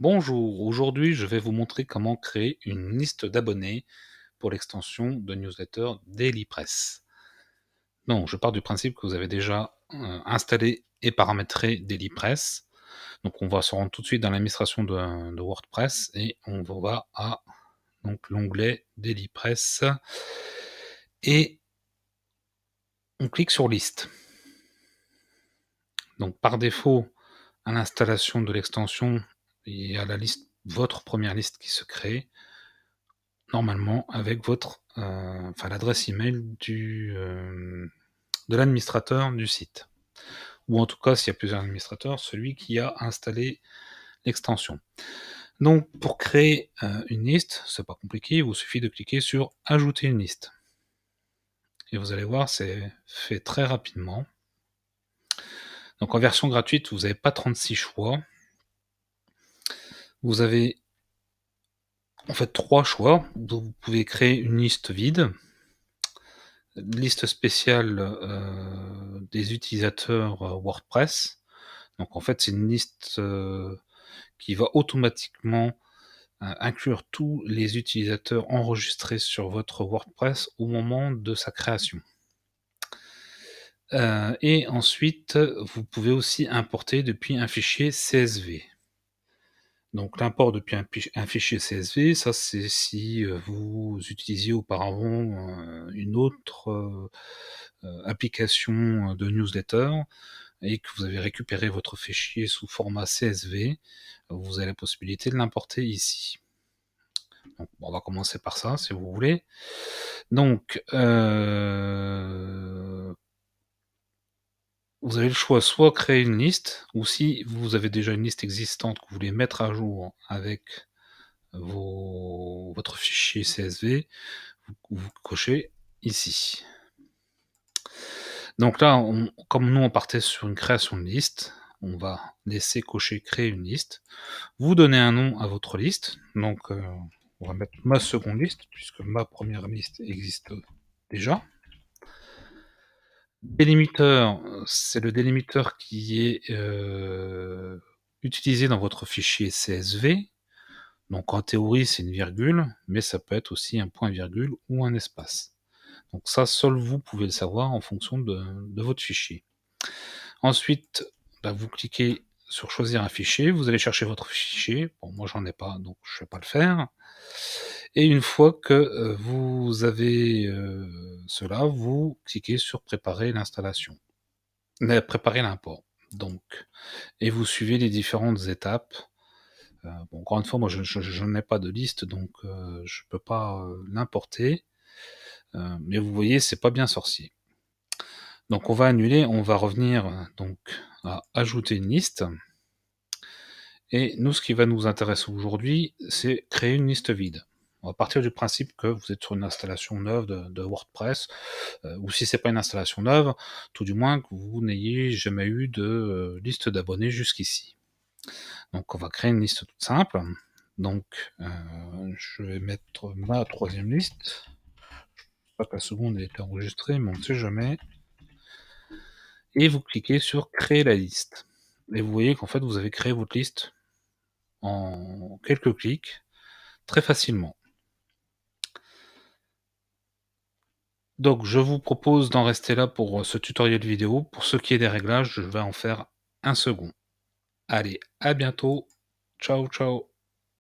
Bonjour, aujourd'hui je vais vous montrer comment créer une liste d'abonnés pour l'extension de newsletter Daily Press. Donc je pars du principe que vous avez déjà euh, installé et paramétré Daily Press. Donc on va se rendre tout de suite dans l'administration de, WordPress et on va à ah, donc l'onglet Daily Press et on clique sur liste. Donc par défaut, à l'installation de l'extension, il y a la liste, votre première liste qui se crée normalement avec votre, euh, enfin l'adresse email du, euh, de l'administrateur du site. Ou en tout cas, s'il y a plusieurs administrateurs, celui qui a installé l'extension. Donc, pour créer euh, une liste, c'est pas compliqué, il vous suffit de cliquer sur Ajouter une liste. Et vous allez voir, c'est fait très rapidement. Donc, en version gratuite, vous n'avez pas 36 choix, vous avez en fait trois choix. Vous pouvez créer une liste vide, liste spéciale euh, des utilisateurs euh, WordPress. Donc en fait c'est une liste euh, qui va automatiquement inclure tous les utilisateurs enregistrés sur votre WordPress au moment de sa création. et ensuite, vous pouvez aussi importer depuis un fichier CSV. Donc l'import depuis un, fichier CSV, ça c'est si euh, vous utilisiez auparavant euh, une autre euh, application de newsletter et que vous avez récupéré votre fichier sous format CSV, vous avez la possibilité de l'importer ici. on va commencer par ça si vous voulez. Donc vous avez le choix soit créer une liste, ou si vous avez déjà une liste existante que vous voulez mettre à jour avec votre fichier CSV, vous, cochez ici. Donc là, on, comme nous on partait sur une création de liste, on va laisser cocher créer une liste. Vous donnez un nom à votre liste. Donc euh, on va mettre ma seconde liste, puisque ma première liste existe déjà. Délimiteur, c'est le délimiteur qui est euh, utilisé dans votre fichier CSV. Donc en théorie, c'est une virgule, mais ça peut être aussi un point-virgule ou un espace. Donc ça, seul vous pouvez le savoir en fonction de, votre fichier. Ensuite, bah, vous cliquez sur choisir un fichier, vous allez chercher votre fichier. Bon, moi j'en ai pas, donc je vais pas le faire. Et une fois que euh, vous avez euh, cela, vous cliquez sur préparer l'installation, préparer l'import. Donc, et vous suivez les différentes étapes. Euh, bon, encore une fois, moi je, n'ai pas de liste, donc je je peux pas l'importer. mais vous voyez, c'est pas bien sorcier. Donc on va annuler, on va revenir donc à ajouter une liste. Et nous, ce qui va nous intéresser aujourd'hui, c'est créer une liste vide. On va partir du principe que vous êtes sur une installation neuve de, WordPress, euh, ou si c'est pas une installation neuve, tout du moins que vous n'ayez jamais eu de euh, liste d'abonnés jusqu'ici. Donc on va créer une liste toute simple. Donc euh, je vais mettre ma troisième liste. Je ne sais pas que la seconde a été enregistrée, mais on ne sait jamais et vous cliquez sur créer la liste. Et vous voyez qu'en fait, vous avez créé votre liste en quelques clics, très facilement. Donc, je vous propose d'en rester là pour euh, ce tutoriel vidéo. Pour ce qui est des réglages, je vais en faire un second. Allez, à bientôt. Ciao, ciao.